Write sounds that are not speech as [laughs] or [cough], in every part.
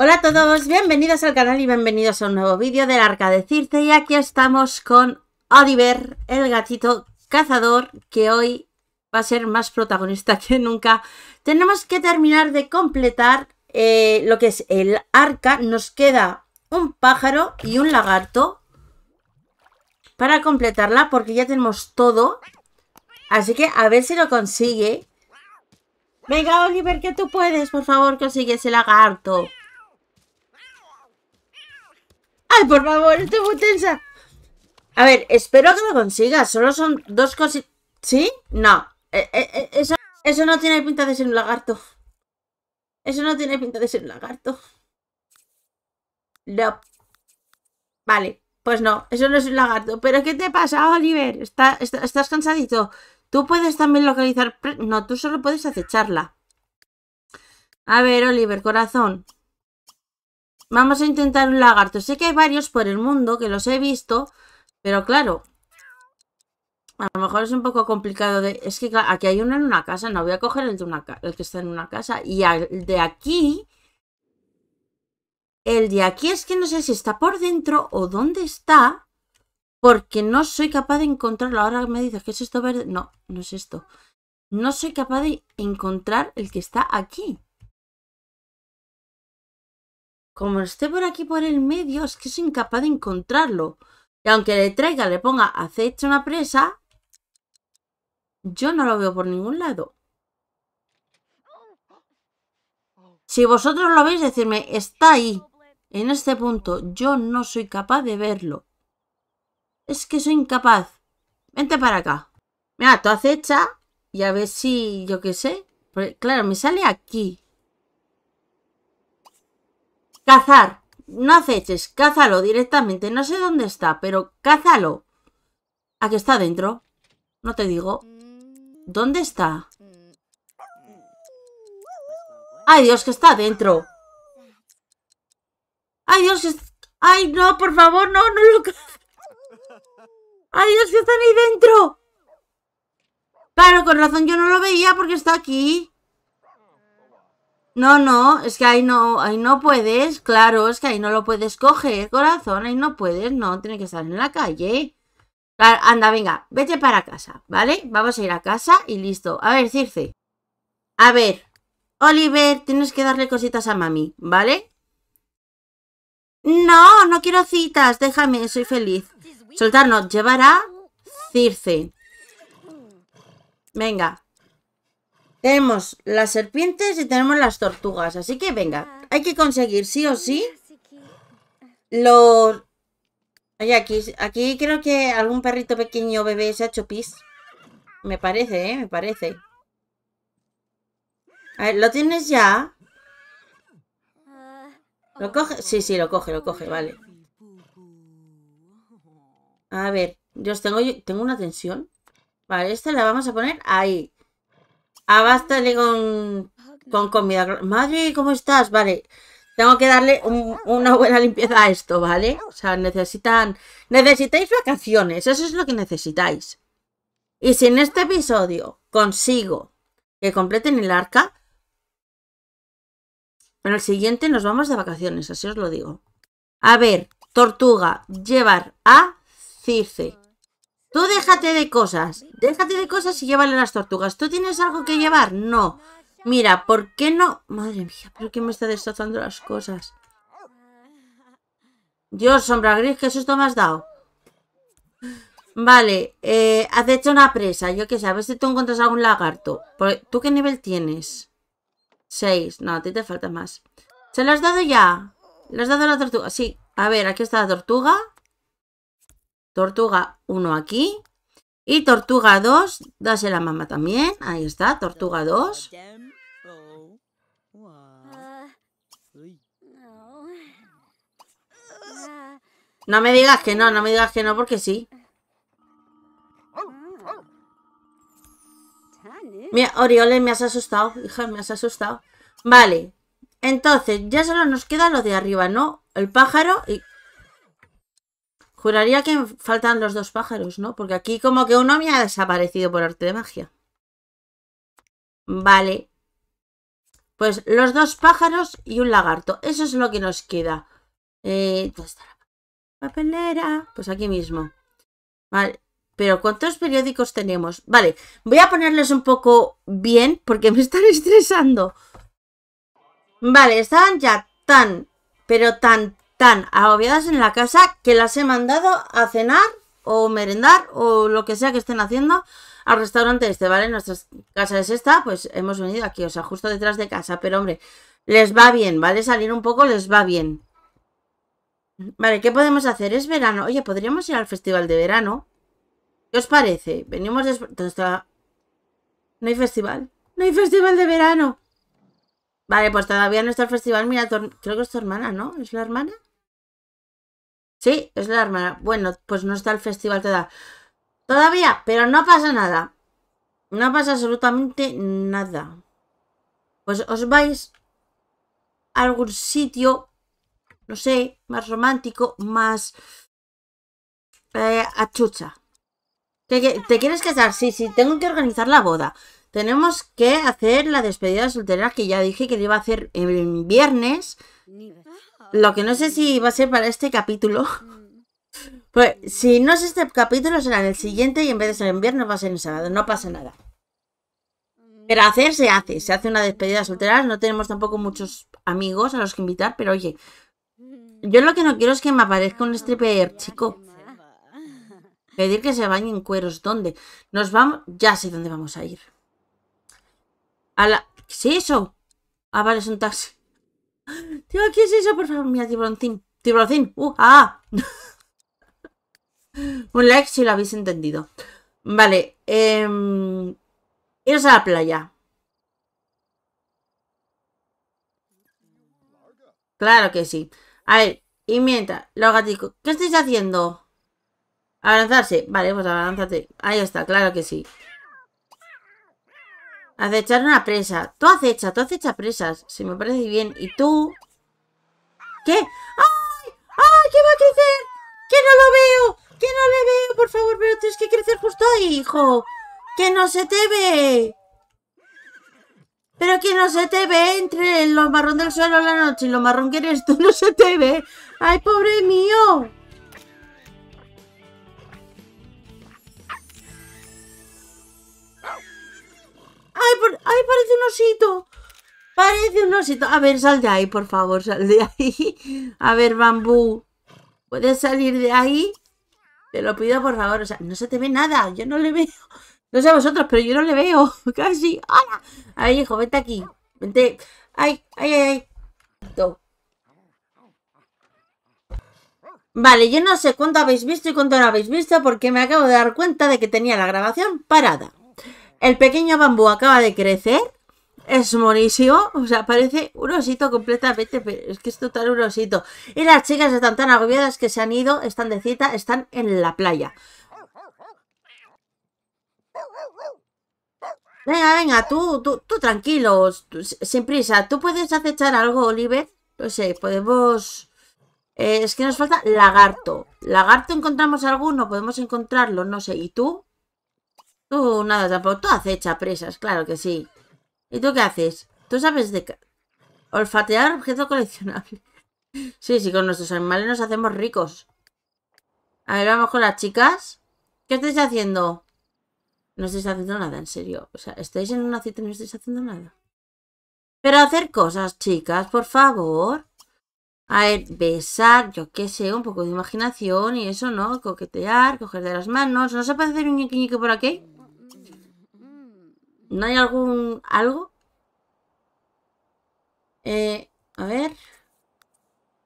Hola a todos, bienvenidos al canal y bienvenidos a un nuevo vídeo del Arca de Circe y aquí estamos con Oliver, el gatito cazador que hoy va a ser más protagonista que nunca. Tenemos que terminar de completar eh, lo que es el arca, nos queda un pájaro y un lagarto para completarla porque ya tenemos todo, así que a ver si lo consigue. Venga Oliver, que tú puedes, por favor, consigue ese lagarto. Ay, por favor, estoy muy tensa. A ver, espero que lo consigas. Solo son dos cosas. ¿Sí? No. Eh, eh, eh, eso, no tiene pinta de ser un lagarto. Eso no tiene pinta de ser un lagarto. No. Vale, pues no, eso no es un lagarto. ¿Pero qué te pasa, Oliver? estás cansadito? Tú puedes también localizar... No, tú solo puedes acecharla. A ver, Oliver, corazón. Vamos a intentar un lagarto. Sé que hay varios por el mundo, que los he visto, pero claro, a lo mejor es un poco complicado de... Es que aquí hay uno en una casa, no voy a coger el, de una, el que está en una casa. Y el de aquí... El de aquí es que no sé si está por dentro o dónde está, porque no soy capaz de encontrarlo. Ahora me dices, que es esto verde? No, no es esto. No soy capaz de encontrar el que está aquí como esté por aquí por el medio, es que soy incapaz de encontrarlo. Y aunque le traiga, le ponga acecha una presa, yo no lo veo por ningún lado. Si vosotros lo veis, decirme, está ahí, en este punto. Yo no soy capaz de verlo. Es que soy incapaz. Vente para acá. Mira, tú acecha y a ver si, yo qué sé. claro, me sale aquí. Cazar. No aceches, cázalo directamente. No sé dónde está, pero cázalo. ¿A qué está dentro? No te digo. ¿Dónde está? ¡Ay, Dios, que está adentro! ¡Ay, Dios! Que ¡Ay, no, por favor, no, no lo ¡Ay, Dios, que están ahí dentro! Claro, con razón yo no lo veía porque está aquí. No, no, es que ahí no, ahí no puedes, claro, es que ahí no lo puedes coger, corazón, ahí no puedes, no, tiene que estar en la calle. Anda, venga, vete para casa, ¿vale? Vamos a ir a casa y listo. A ver, Circe. A ver, Oliver, tienes que darle cositas a mami, ¿vale? No, no quiero citas, déjame, soy feliz. Soltarnos, llevará Circe. Venga, tenemos las serpientes y tenemos las tortugas. Así que venga, hay que conseguir sí o sí los... aquí, aquí creo que algún perrito pequeño bebé se ha hecho pis. Me parece, ¿eh? Me parece. A ver, ¿lo tienes ya? ¿Lo coge? Sí, sí, lo coge, lo coge, vale. A ver, Dios, tengo, tengo una tensión. Vale, esta la vamos a poner ahí. Abastale con, comida. Madre, ¿cómo estás? Vale. Tengo que darle una buena limpieza a esto, ¿vale? O sea, necesitan... Necesitáis vacaciones, eso es lo que necesitáis. Y si en este episodio consigo que completen el arca, en el siguiente nos vamos de vacaciones, así os lo digo. A ver, tortuga, llevar a Circe. Tú déjate de cosas. Déjate de cosas y llévale las tortugas. ¿Tú tienes algo que llevar? No. Mira, ¿por qué no? Madre mía, pero qué me está destrozando las cosas? Dios, sombra gris, ¿qué susto me has dado? Vale, has eh, hecho una presa. Yo qué sé, a ver si tú encuentras algún lagarto. ¿Tú qué nivel tienes? Seis, No, a ti te falta más. ¿Se lo has dado ya? ¿Le has dado la tortuga? Sí. A ver, aquí está la tortuga. Tortuga 1 aquí. Y tortuga 2, Dase la mamá también. Ahí está, tortuga 2. No me digas que no, no me digas que no, porque sí. Mira, Oriole, me has asustado, hija, me has asustado. Vale, entonces, ya solo nos queda lo de arriba, ¿no? El pájaro y Juraría que faltan los dos pájaros, ¿no? Porque aquí como que uno me ha desaparecido por arte de magia. Vale. Pues los dos pájaros y un lagarto. Eso es lo que nos queda. Eh, ¿Dónde está la papelera? Pues aquí mismo. Vale. Pero ¿cuántos periódicos tenemos? Vale, voy a ponerles un poco bien porque me están [laughs] estresando. Vale, estaban ya tan, pero tan, tan agobiadas en la casa que las he mandado a cenar o merendar o lo que sea que estén haciendo al restaurante este, ¿vale? Nuestra casa es esta, pues hemos venido aquí, o sea, justo detrás de casa, pero hombre, les va bien, ¿vale? Salir un poco les va bien. Vale, ¿qué podemos hacer? Es verano. Oye, podríamos ir al festival de verano. ¿Qué os parece? Venimos después... No hay festival. No hay festival de verano. Vale, pues todavía no está el festival. Mira, creo que es tu hermana, ¿no? ¿Es la hermana? es la hermana. Bueno, pues no está el festival todavía, pero no pasa nada. No pasa absolutamente nada. Pues os vais a algún sitio, no sé, más romántico, más eh, a achucha. ¿Te, ¿Te quieres casar? Sí, sí, tengo que organizar la boda. Tenemos que hacer la despedida soltera que ya dije que iba a hacer el viernes. Lo que no sé si va a ser para este capítulo. Mm. Pues si no es este capítulo, será en el siguiente y en vez de ser en viernes va a ser en sábado. No pasa nada. Mm. Pero hacer se hace. Se hace una despedida soltera. No tenemos tampoco muchos amigos a los que invitar, pero oye. Mm. Yo lo que no quiero es que me aparezca un ah, stripper chico. [laughs] Pedir que se bañen cueros. ¿Dónde? Nos vamos... Ya sé dónde vamos a ir. A la... ¿Qué eso? Ah, vale, es un taxi. Tío, ¿qué es eso? Por favor, mira, tiburoncín. Tiburoncín. Uh, ah. [laughs] Un like si lo habéis entendido. Vale. Eh, iros a la playa. Claro que sí. A ver, y mientras, los gaticos, ¿qué estáis haciendo? Avanzarse. Vale, pues avanzate. Ahí está, claro que sí. Acechar una presa. Tú acecha, tú acecha presas. Si me parece bien. ¿Y tú? ¿Qué? ¡Ay! ¡Ay! ¡Que va a crecer! ¡Que no lo veo! ¡Que no le veo! Por favor, pero tienes que crecer justo ahí, hijo. ¡Que no se te ve! Pero que no se te ve entre lo marrón del suelo la noche y lo marrón que eres tú, no se te ve. ¡Ay, pobre mío! ¡Ay, parece un osito! Parece un osito. A ver, sal de ahí, por favor, sal de ahí. A ver, bambú. ¿Puedes salir de ahí? Te lo pido, por favor. O sea, no se te ve nada. Yo no le veo. No sé a vosotros, pero yo no le veo. [laughs] Casi. Ahí, hijo, vete aquí. Vente. ¡Ay, ay, ay! Vale, yo no sé cuánto habéis visto y cuánto no habéis visto porque me acabo de dar cuenta de que tenía la grabación parada. El pequeño bambú acaba de crecer. Es monísimo. O sea, parece un osito completamente. es que es total un osito. Y las chicas están tan agobiadas que se han ido, están de cita, están en la playa. Venga, venga, tú, tú, tú tranquilo, sin prisa. ¿Tú puedes acechar algo, Oliver? No sé, podemos... Eh, es que nos falta lagarto. ¿Lagarto encontramos alguno? ¿Podemos encontrarlo? No sé. ¿Y tú? Tú nada tampoco. Tú acecha presas, claro que sí. ¿Y tú qué haces? Tú sabes de... Olfatear objeto coleccionable. [laughs] sí, sí, con nuestros animales nos hacemos ricos. A ver, vamos con las chicas. ¿Qué estáis haciendo? No estáis haciendo nada, en serio. O sea, estáis en una cita y no estáis haciendo nada. Pero hacer cosas, chicas, por favor. A ver, besar, yo qué sé, un poco de imaginación y eso, ¿no? Coquetear, coger de las manos. ¿No se puede hacer un ñiqui por aquí? ¿No hay algún algo? Eh, a ver.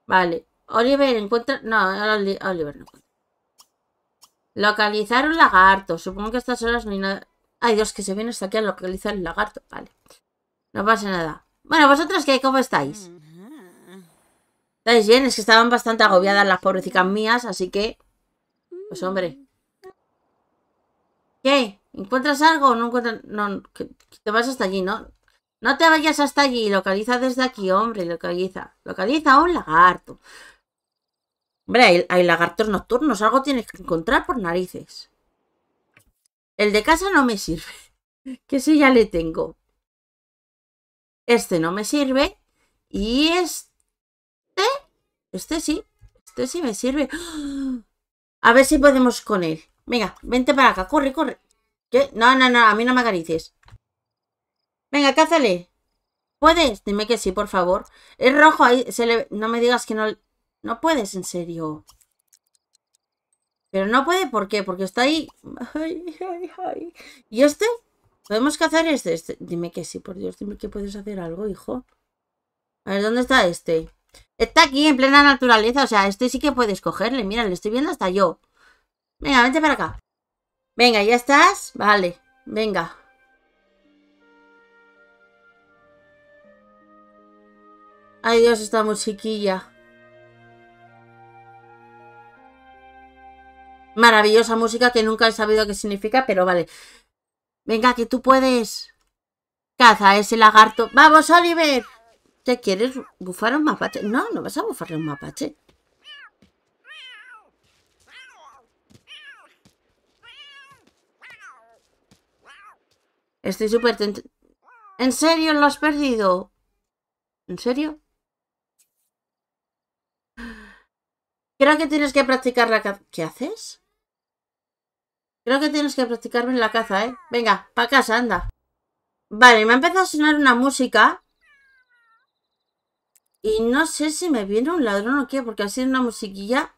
Vale. Oliver encuentra... No, Oliver no encuentra. Localizar un lagarto. Supongo que a estas horas no hay nada... Ay, Dios, que se viene hasta aquí a localizar el lagarto. Vale. No pasa nada. Bueno, ¿vosotros qué? ¿Cómo estáis? ¿Estáis bien? Es que estaban bastante agobiadas las pobrecitas mías, así que... Pues hombre. ¿Qué? ¿Encuentras algo no encuentras? te vas hasta allí, ¿no? No te vayas hasta allí, localiza desde aquí, hombre, localiza. Localiza a un lagarto. Hombre, hay, lagartos nocturnos, algo tienes que encontrar por narices. El de casa no me sirve, [laughs] que si ya le tengo. Este no me sirve y este, este sí, este sí me sirve. [gasps] A ver si podemos con él. Venga, vente para acá, corre, corre. ¿Qué? No, no, no, a mí no me acaricies. Venga, cázale. ¿Puedes? Dime que sí, por favor. Es rojo ahí, se le... No me digas que no... No puedes, en serio. Pero no puede, ¿por qué? Porque está ahí... ¿Y este? ¿Podemos cazar este? este? Dime que sí, por Dios, dime que puedes hacer algo, hijo. A ver, ¿dónde está este? Está aquí, en plena naturaleza, o sea, este sí que puedes cogerle. Mira, le estoy viendo hasta yo. Venga, vente para acá. Venga, ¿ya estás? Vale, venga. Ay Dios, esta musiquilla. Maravillosa música que nunca he sabido qué significa, pero vale. Venga, que tú puedes. Caza ese lagarto. ¡Vamos, Oliver! ¿Te quieres bufar un mapache? No, no vas a bufarle un mapache. Estoy súper... ¿En serio lo has perdido? ¿En serio? Creo que tienes que practicar la caza. ¿Qué haces? Creo que tienes que practicarme en la caza, ¿eh? Venga, para casa, anda. Vale, me ha empezado a sonar una música. Y no sé si me viene un ladrón o qué, porque ha sido una musiquilla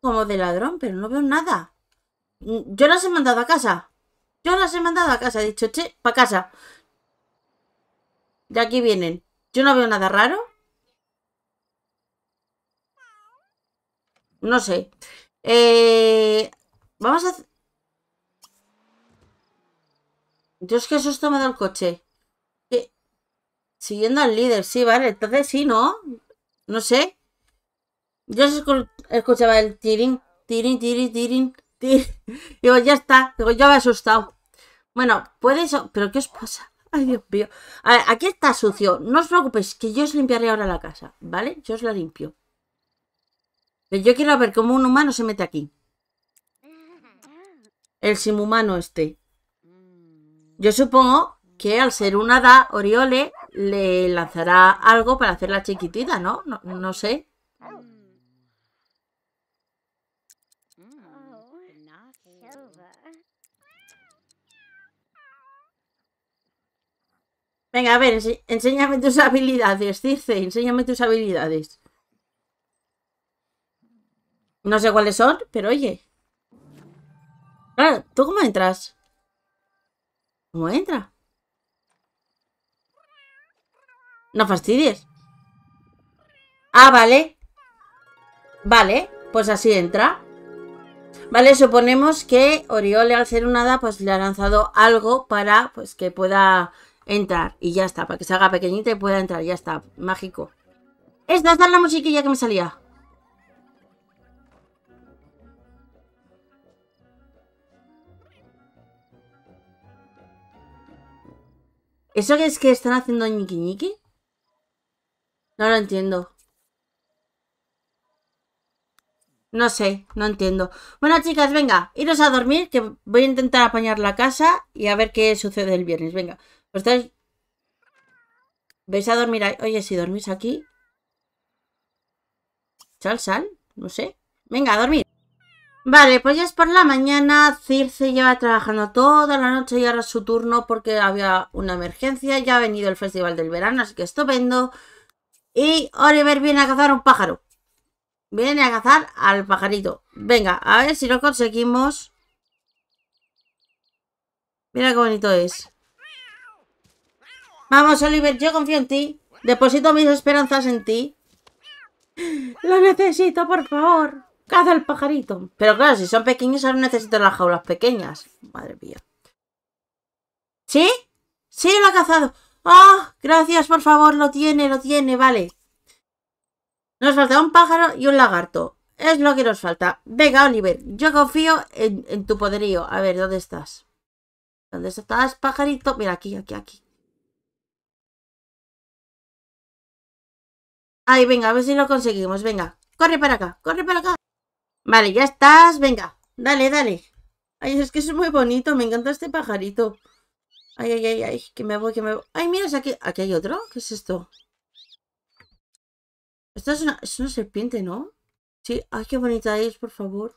como de ladrón, pero no veo nada. Yo las he mandado a casa. Yo las he mandado a casa, he dicho, che, para casa. De aquí vienen. Yo no veo nada raro. No sé. Eh, vamos a... Dios, que eso me el coche. Siguiendo al líder, sí, vale. Entonces sí, ¿no? No sé. Yo escuchaba el tirín, tirín, tirín, tirín. [laughs] Digo, ya está. Digo, ya me he asustado. Bueno, puede eso ¿Pero qué os pasa? [laughs] Ay, Dios mío. A ver, aquí está sucio. No os preocupéis, que yo os limpiaré ahora la casa, ¿vale? Yo os la limpio. Pero yo quiero ver cómo un humano se mete aquí. El humano este. Yo supongo que al ser una da Oriole le lanzará algo para hacerla chiquitita, No, no sé. Venga, a ver, enséñame tus [laughs] habilidades, dice. enséñame tus habilidades. No sé cuáles son, pero oye. Claro, ¿tú cómo entras? ¿Cómo entra? No fastidies. Ah, vale. Vale, pues así entra. Vale, suponemos que Oriole al ser un hada pues le ha lanzado algo para pues que pueda entrar y ya está, para que se haga pequeñita y pueda entrar, ya está, mágico. Esta, es la musiquilla que me salía. ¿Eso que es que están haciendo ñiqui No lo entiendo. No sé, no entiendo. Bueno, chicas, venga, iros a dormir, que voy a intentar apañar la casa y a ver qué sucede el viernes. Venga, pues ¿Veis a dormir ahí? Oye, si dormís aquí... Sal, sal, no sé. Venga, a dormir. Vale, pues ya es por la mañana. Circe lleva trabajando toda la noche y ahora su turno porque había una emergencia. Ya ha venido el festival del verano, así que estupendo. Y Oliver viene a cazar un pájaro. Viene a cazar al pajarito. Venga, a ver si lo conseguimos. Mira qué bonito es. Vamos, Oliver, yo confío en ti. Deposito mis esperanzas en ti. Lo necesito, por favor. Caza el pajarito. Pero claro, si son pequeños, ahora necesito las jaulas pequeñas. Madre mía. ¿Sí? Sí, lo ha cazado. ¡Oh! Gracias, por favor. Lo tiene, lo tiene. Vale. Nos falta un pájaro y un lagarto. Es lo que nos falta. Venga, Oliver. Yo confío en, en tu poderío. A ver, ¿dónde estás? ¿Dónde estás, pajarito? Mira, aquí, aquí, aquí. Ay, venga, a ver si lo conseguimos. Venga, corre para acá, corre para acá. Vale, ya estás. Venga, dale, dale. Ay, es que es muy bonito. Me encanta este pajarito. Ay, ay, ay, ay. Que me voy, que me voy. Ay, mira, aquí, aquí hay otro. ¿Qué es esto? Esto es una, serpiente, ¿no? Sí. Ay, qué bonita es, por favor.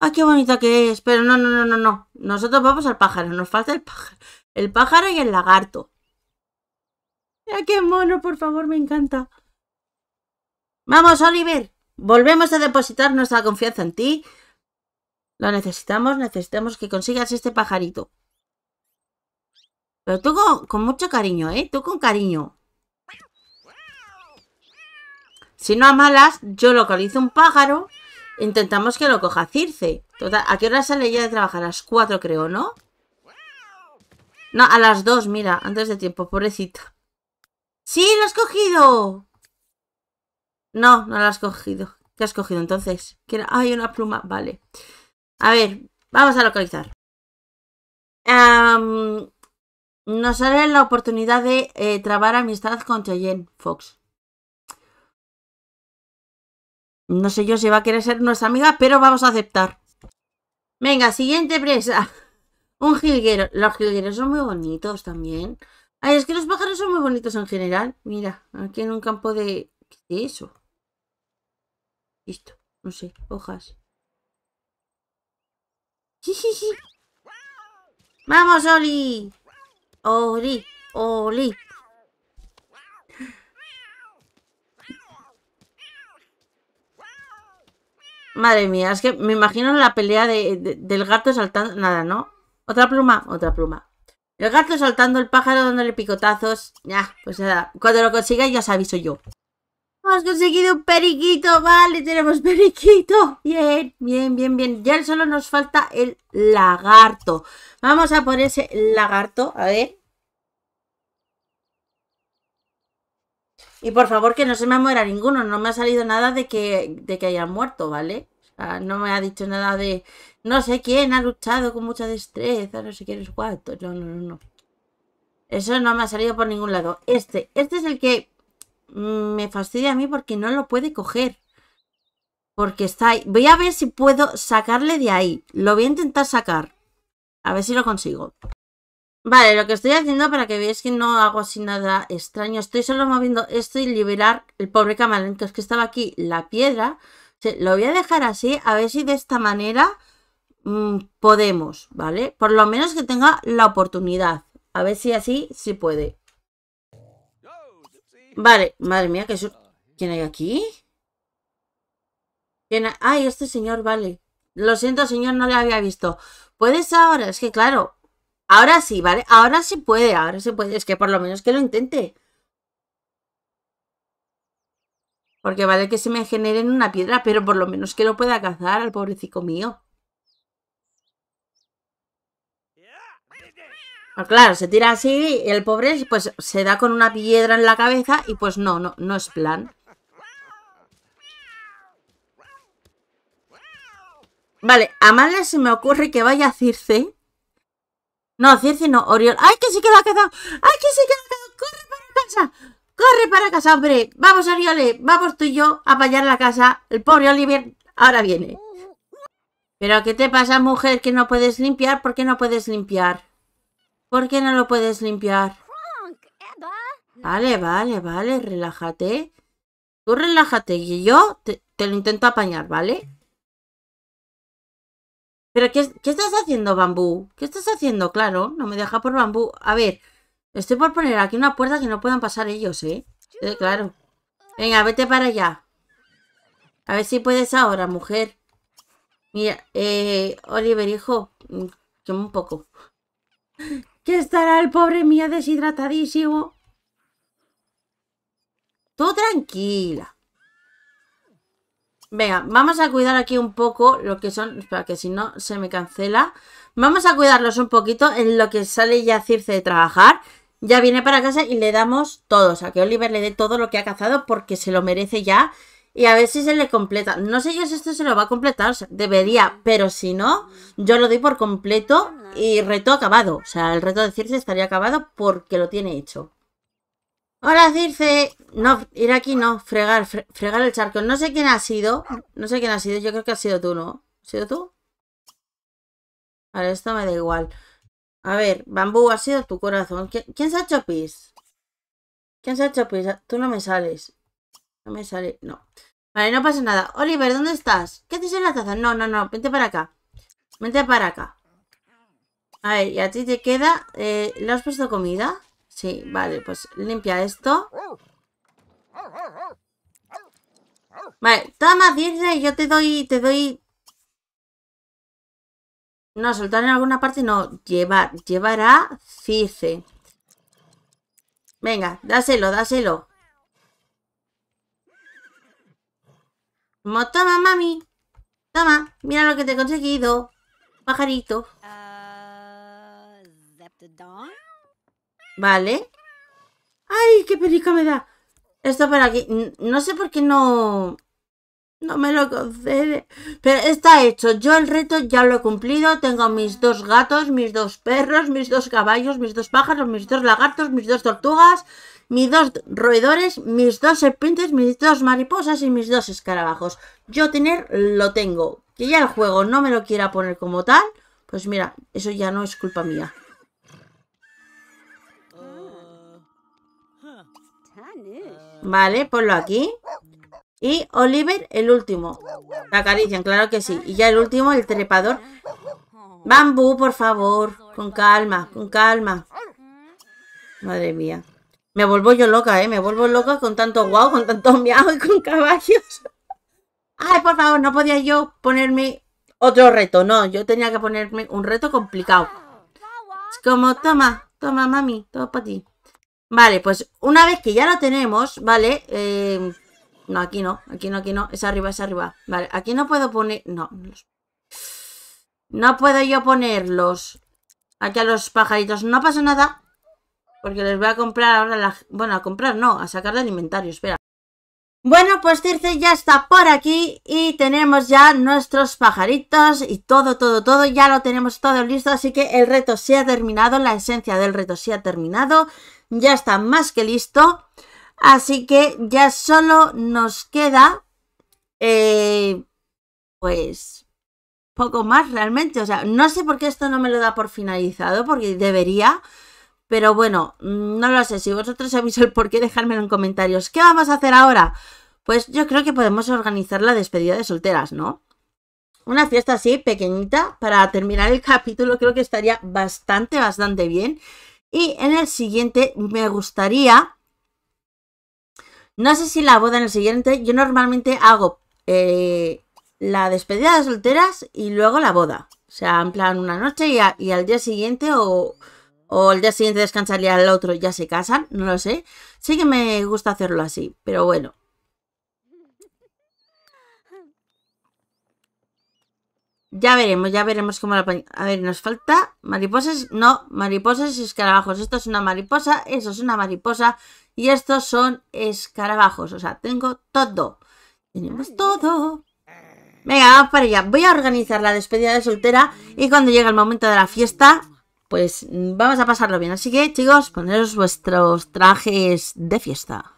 Ay, qué bonita que es! Pero no, no, no, no, no. Nosotros vamos al pájaro. Nos falta el pájaro. El pájaro y el lagarto. Mira qué mono, por favor, me encanta. Vamos, Oliver. Volvemos a depositar nuestra confianza en ti. Lo necesitamos, necesitamos que consigas este pajarito. Pero tú con, mucho cariño, ¿eh? Tú con cariño. Si no a malas, yo localizo un pájaro. Intentamos que lo coja Circe. ¿A qué hora sale ya de trabajar? A las 4 creo, ¿no? No, a las 2, mira, antes de tiempo, pobrecita. ¡Sí, lo has cogido! No, no la has cogido. ¿Qué has cogido entonces? Hay una pluma. Vale. A ver, vamos a localizar. nos sale la oportunidad de eh, trabar amistad con Cheyenne Fox. No sé yo si va a querer ser nuestra amiga, pero vamos a aceptar. Venga, siguiente presa. [laughs] Un jilguero. Los jilgueros son muy bonitos también. Ay, es que los pájaros son muy bonitos en general. Mira, aquí en un campo de... ¿Qué es eso? Listo, no sé, hojas. Sí, ¡Vamos, Oli! Oli, Oli. Madre mía, es que me imagino la pelea del gato saltando... Nada, ¿no? Otra pluma, otra pluma. El gato saltando, el pájaro dándole picotazos. Ya, pues nada. Cuando lo consiga ya os aviso yo. Hemos conseguido un periquito, vale, tenemos periquito. Bien, bien, bien, bien. Ya solo nos falta el lagarto. Vamos a por ese lagarto, a ver. Y por favor que no se me muera ninguno, no me ha salido nada de que, de que hayan muerto, ¿vale? O no me ha dicho nada de no sé quién ha luchado con mucha destreza, no sé quién es cuánto. No, no, no, no. Eso no me ha salido por ningún lado. Este, este es el que me fastidia a mí porque no lo puede coger. Porque está ahí. Voy a ver si puedo sacarle de ahí. Lo voy a intentar sacar. A ver si lo consigo. Vale, lo que estoy haciendo para que veáis que no hago así nada extraño. Estoy solo moviendo esto y liberar el pobre camarón que es que estaba aquí, la piedra. lo voy a dejar así, a ver si de esta manera mm, podemos, ¿vale? Por lo menos que tenga la oportunidad. A ver si así se puede. Vale, madre mía, que eso... ¿Quién hay aquí? ¿Quién ¡Ay, este señor, vale! Lo siento, señor, no le había visto. ¿Puedes ahora? Es que claro, ahora sí, ¿vale? Ahora sí puede, ahora sí puede. Es que por lo menos que lo intente. Porque vale que se me generen una piedra, pero por lo menos que lo pueda cazar al pobrecito mío. Pues claro, se tira así y el pobre pues se da con una piedra en la cabeza y pues no, no, no es plan. Vale, a Mala se me ocurre que vaya a Circe. No, Circe no, Oriol. ¡Ay, que se queda quedado! ¡Ay, que se queda quedado! ¡Corre para casa! ¡Corre para casa, hombre! ¡Vamos, Oriole! ¡Vamos tú y yo a payar la casa! El pobre Oliver ahora viene. ¿Pero qué te pasa, mujer, que no puedes limpiar? ¿Por qué no puedes limpiar? ¿Por qué no lo puedes limpiar? Vale, vale, vale, relájate. Tú relájate y yo te, lo intento apañar, ¿vale? ¿Pero qué, estás haciendo, bambú? ¿Qué estás haciendo? Claro, no me deja por bambú. A ver, estoy por poner aquí una puerta que no puedan pasar ellos, ¿eh? eh claro. Venga, vete para allá. A ver si puedes ahora, mujer. Mira, eh, Oliver, hijo, mm, quema un poco que estará el pobre mío deshidratadísimo. Todo tranquila. Venga, vamos a cuidar aquí un poco lo que son... Espera, que si no se me cancela. Vamos a cuidarlos un poquito en lo que sale ya Circe de trabajar. Ya viene para casa y le damos todos. a que Oliver le dé todo lo que ha cazado porque se lo merece ya y a ver si se le completa. No sé yo si esto se lo va a completar, o sea, debería, pero si no, yo lo doy por completo y reto acabado. O sea, el reto de Circe estaría acabado porque lo tiene hecho. ahora Circe, no, ir aquí no, fregar, fregar el charco. No sé quién ha sido, no sé quién ha sido, yo creo que ha sido tú, ¿no? ¿Ha sido tú? ver, esto me da igual. A ver, bambú, ha sido tu corazón. ¿Quién se ha hecho pis? ¿Quién se ha hecho pis? Tú no me sales. No me sale, no. Vale, no pasa nada. Oliver, ¿dónde estás? ¿Qué haces en la taza? No, no, no, vente para acá. Vente para acá. A ver, y a ti te queda... Eh, ¿Le has puesto comida? Sí, vale, pues limpia esto. Vale, toma dice yo te doy... Te doy... No, soltar en alguna parte no. Llevar, llevará circe. Venga, dáselo, dáselo. toma, mami. Toma, mira lo que te he conseguido. Pajarito. Uh, vale. ¡Ay, qué perica me da! Esto por aquí. No sé por qué no... No me lo concede. Pero está hecho. Yo el reto ya lo he cumplido. Tengo mis dos gatos, mis dos perros, mis dos caballos, mis dos pájaros, mis dos lagartos, mis dos tortugas mis dos roedores, mis dos serpientes, mis dos mariposas y mis dos escarabajos. Yo tener lo tengo. Que ya el juego no me lo quiera poner como tal, pues mira, eso ya no es culpa mía. Vale, ponlo aquí. Y Oliver, el último. La acarician, claro que sí. Y ya el último, el trepador. Bambú, por favor. Con calma, con calma. Madre mía. Me vuelvo yo loca, ¿eh? Me vuelvo loca con tanto guau, con tanto [laughs] miau y con caballos. Ay, por favor, no podía yo ponerme otro reto. No, yo tenía que ponerme un reto complicado. Es como, toma, toma, mami, todo para ti. Vale, pues una vez que ya lo tenemos, ¿vale? Em, no, aquí no, aquí no, aquí no. Es arriba, es arriba. Vale, aquí no puedo poner... No, no puedo yo ponerlos aquí a los pajaritos. No pasa nada, porque les voy a comprar ahora la... Bueno, a comprar no, a sacar de inventario, espera. Bueno, pues Circe ya está por aquí y tenemos ya nuestros pajaritos y todo, todo, todo, ya lo tenemos todo listo, así que el reto se ha terminado, la esencia del reto se ha terminado, ya está más que listo, así que ya solo nos queda, eh, pues, poco más realmente, o sea, no sé por qué esto no me lo da por finalizado, porque debería, pero bueno, mm, no lo sé. Si vosotros sabéis el por qué, dejármelo en comentarios. ¿Qué vamos a hacer ahora? Pues yo creo que podemos organizar la despedida de solteras, ¿no? Una fiesta así, pequeñita, para terminar el capítulo, creo que estaría bastante, bastante bien. Y en el siguiente me gustaría... No sé si la boda en el siguiente, yo normalmente hago eh, la despedida de solteras y luego la boda. O sea, en plan una noche y, y al día siguiente o o el día siguiente descansaría el otro y ya se casan, no lo sé. Sí que me gusta hacerlo así, pero bueno. Ya veremos, ya veremos cómo la... A ver, nos falta mariposas, no, mariposas y escarabajos. Esto es una mariposa, eso es una mariposa y estos son escarabajos. O sea, tengo todo. Tenemos todo. Venga, vamos para allá. Voy a organizar la despedida de soltera y cuando llegue el momento de la fiesta pues vamos a pasarlo bien. Así que, chicos, poneros vuestros trajes de fiesta.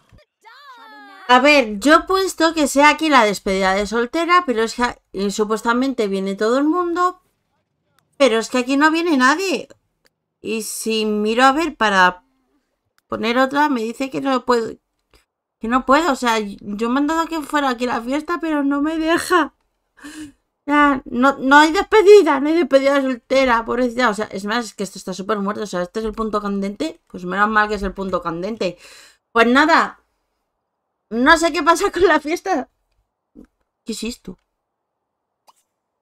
A ver, yo he puesto que sea aquí la despedida de soltera, pero es que eh, supuestamente viene todo el mundo, pero es que aquí no viene nadie. Y si miro a ver para poner otra, me dice que no puedo, que no puedo. O sea, yo he mandado a que fuera aquí la fiesta, pero no me deja no, no hay despedida, no hay despedida soltera, pobrecita. O sea, es más, es que esto está súper muerto. O sea, este es el punto candente. Pues menos mal que es el punto candente. Pues nada, no sé qué pasa con la fiesta. ¿Qué es esto?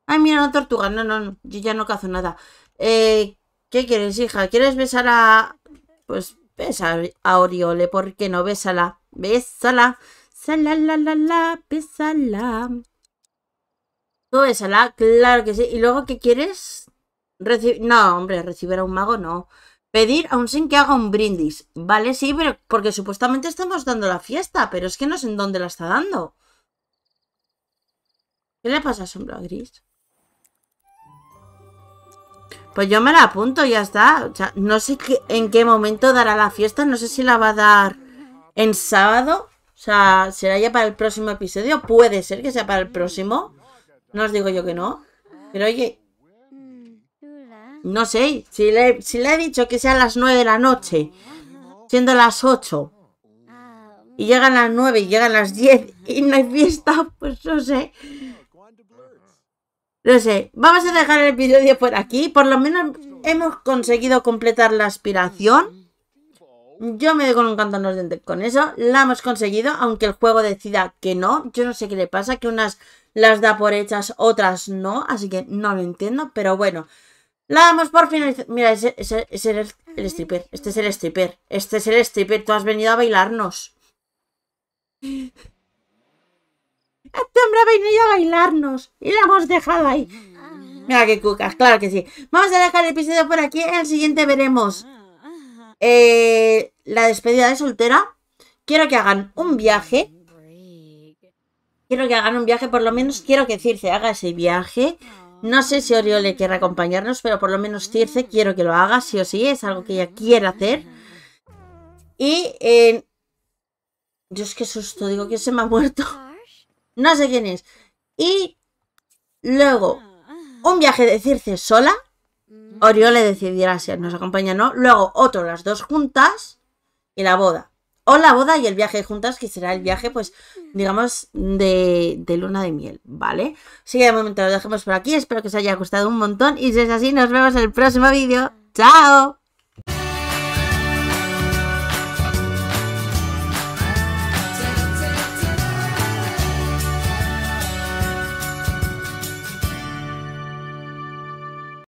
Ay, mira, una tortuga. No, no, no. Yo ya no cazo nada. Eh, ¿Qué quieres, hija? ¿Quieres besar a...? Pues besa a Oriole. ¿Por qué no? besala? Bésala. Sala, la, la, la. Tú la claro que sí. ¿Y luego qué quieres? Reci no, hombre, recibir a un mago no. Pedir a un sin que haga un brindis. Vale, sí, pero porque supuestamente estamos dando la fiesta, pero es que no sé en dónde la está dando. ¿Qué le pasa a Sombra Gris? Pues yo me la apunto, ya está. O sea, no sé en qué momento dará la fiesta. No sé si la va a dar en sábado. O sea, ¿será ya para el próximo episodio? Puede ser que sea para el próximo. No os digo yo que no. Pero oye, no sé, si le, he dicho que sea las 9 de la noche, siendo las 8, y llegan las 9 y llegan las 10 y no hay fiesta, pues no sé. No sé, vamos a dejar el vídeo por aquí. Por lo menos hemos conseguido completar la aspiración. Yo me doy con un canto en con eso. La hemos conseguido, aunque el juego decida que no. Yo no sé qué le pasa, que unas las da por hechas, otras no, así que no lo entiendo, pero bueno. La damos por fin Mira, ese, es el, stripper. Este es el stripper. Este es el stripper. Tú has venido a bailarnos. Este hombre ha venido a bailarnos y la hemos dejado ahí. Mira que cucas, claro que sí. Vamos a dejar el episodio por aquí. En el siguiente veremos eh, la despedida de soltera. Quiero que hagan un viaje Quiero que hagan un viaje, por lo menos quiero que Circe haga ese viaje. No sé si Oriole quiere acompañarnos, pero por lo menos Circe quiero que lo haga, sí o sí, es algo que ella quiere hacer. Y... Eh... Dios, qué susto, digo que se me ha muerto. No sé quién es. Y luego, un viaje de Circe sola. Oriole decidirá si nos acompaña o no. Luego, otro, las dos juntas. Y la boda o la boda y el viaje juntas, que será el viaje, pues, digamos, de, luna de miel, ¿vale? Sí, que de momento lo dejemos por aquí, espero que os haya gustado un montón y si es así, nos vemos en el próximo vídeo. ¡Chao!